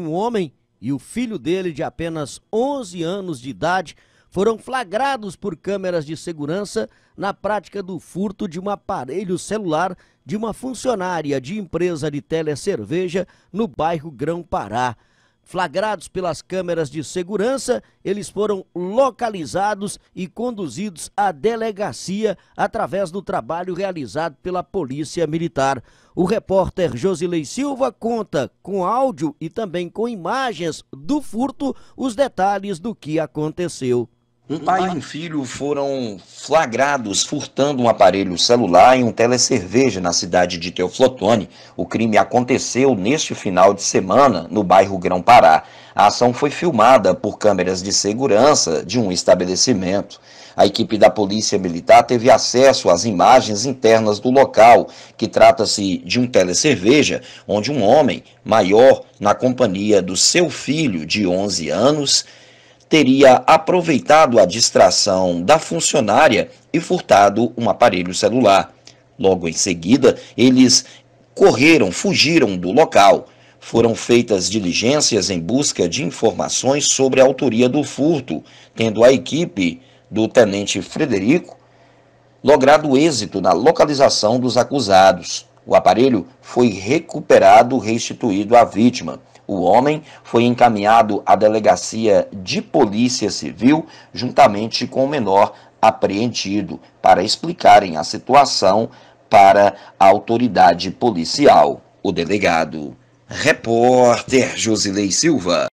Um homem e o filho dele, de apenas 11 anos de idade, foram flagrados por câmeras de segurança na prática do furto de um aparelho celular de uma funcionária de empresa de telecerveja no bairro Grão Pará. Flagrados pelas câmeras de segurança, eles foram localizados e conduzidos à delegacia através do trabalho realizado pela Polícia Militar. O repórter Josilei Silva conta com áudio e também com imagens do furto os detalhes do que aconteceu. Um pai e um filho foram flagrados furtando um aparelho celular em um telecerveja na cidade de Teoflotone. O crime aconteceu neste final de semana no bairro Grão Pará. A ação foi filmada por câmeras de segurança de um estabelecimento. A equipe da Polícia Militar teve acesso às imagens internas do local, que trata-se de um telecerveja, onde um homem maior, na companhia do seu filho de 11 anos, teria aproveitado a distração da funcionária e furtado um aparelho celular. Logo em seguida, eles correram, fugiram do local. Foram feitas diligências em busca de informações sobre a autoria do furto, tendo a equipe do tenente Frederico logrado êxito na localização dos acusados. O aparelho foi recuperado, restituído à vítima. O homem foi encaminhado à delegacia de polícia civil, juntamente com o menor apreendido, para explicarem a situação para a autoridade policial. O delegado. Repórter Josilei Silva.